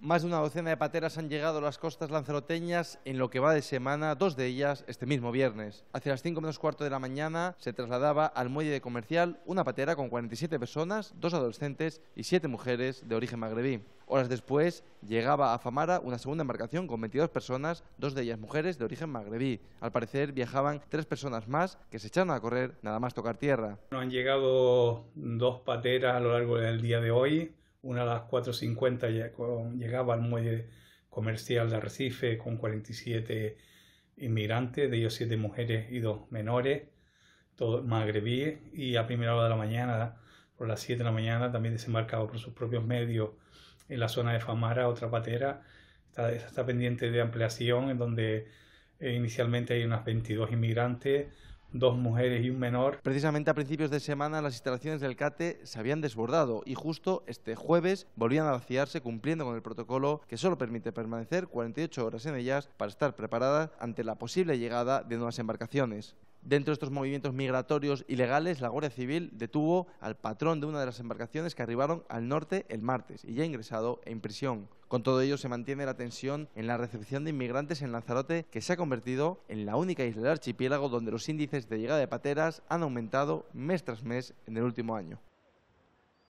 Más de una docena de pateras han llegado a las costas lanzaroteñas en lo que va de semana, dos de ellas este mismo viernes. Hacia las 5 menos cuarto de la mañana se trasladaba al muelle de comercial una patera con 47 personas, dos adolescentes y siete mujeres de origen magrebí. Horas después llegaba a Famara una segunda embarcación con 22 personas, dos de ellas mujeres de origen magrebí. Al parecer viajaban tres personas más que se echaron a correr nada más tocar tierra. han llegado dos pateras a lo largo del día de hoy una a las 4.50 llegaba al muelle comercial de Arrecife con 47 inmigrantes, de ellos 7 mujeres y 2 menores, todos magrebíes, y a primera hora de la mañana, por las 7 de la mañana, también desembarcaba por sus propios medios en la zona de Famara, otra patera, está, está pendiente de ampliación, en donde eh, inicialmente hay unas 22 inmigrantes, dos mujeres y un menor. Precisamente a principios de semana las instalaciones del CATE se habían desbordado y justo este jueves volvían a vaciarse cumpliendo con el protocolo que solo permite permanecer 48 horas en ellas para estar preparada ante la posible llegada de nuevas embarcaciones. Dentro de estos movimientos migratorios ilegales, la Guardia Civil detuvo al patrón de una de las embarcaciones que arribaron al norte el martes y ya ingresado en prisión. Con todo ello se mantiene la tensión en la recepción de inmigrantes en Lanzarote, que se ha convertido en la única isla del archipiélago donde los índices de llegada de pateras han aumentado mes tras mes en el último año.